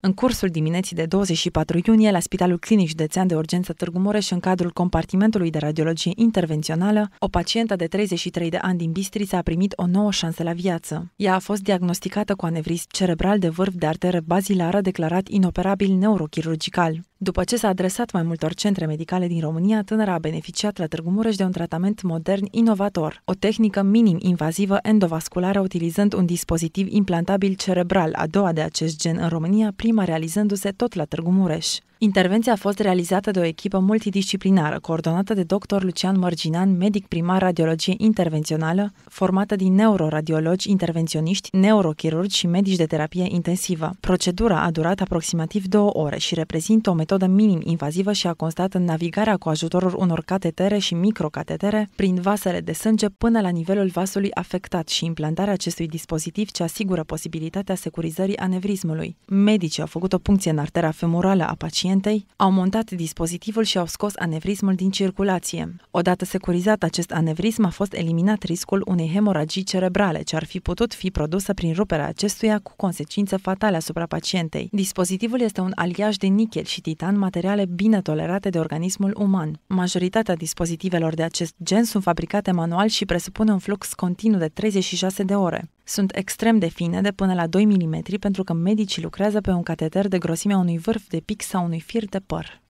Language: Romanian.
În cursul dimineții de 24 iunie, la Spitalul Clinic Județean de Urgență Târgu Mureș, în cadrul compartimentului de radiologie intervențională, o pacientă de 33 de ani din Bistrița a primit o nouă șansă la viață. Ea a fost diagnosticată cu anevrism cerebral de vârf de arteră bazilară declarat inoperabil neurochirurgical. După ce s-a adresat mai multor centre medicale din România, tânăra a beneficiat la Târgu Mureș de un tratament modern inovator, o tehnică minim-invazivă endovasculară utilizând un dispozitiv implantabil cerebral, a doua de acest gen în România, prima realizându-se tot la Târgu Mureș. Intervenția a fost realizată de o echipă multidisciplinară, coordonată de dr. Lucian Mărginan, medic primar radiologie intervențională, formată din neuroradiologi, intervenționiști, neurochirurgi și medici de terapie intensivă. Procedura a durat aproximativ două ore și reprezintă o metodă minim invazivă și a constat în navigarea cu ajutorul unor catetere și microcatetere prin vasele de sânge până la nivelul vasului afectat și implantarea acestui dispozitiv ce asigură posibilitatea securizării anevrismului. Medicii au făcut o puncție în artera femorală a pacientului pacientei, au montat dispozitivul și au scos anevrismul din circulație. Odată securizat acest anevrism, a fost eliminat riscul unei hemoragii cerebrale, ce ar fi putut fi produsă prin ruperea acestuia cu consecință fatale asupra pacientei. Dispozitivul este un aliaj de nichel și titan, materiale bine tolerate de organismul uman. Majoritatea dispozitivelor de acest gen sunt fabricate manual și presupune un flux continuu de 36 de ore sunt extrem de fine, de până la 2 mm, pentru că medicii lucrează pe un cateter de grosimea unui vârf de pic sau unui fir de păr.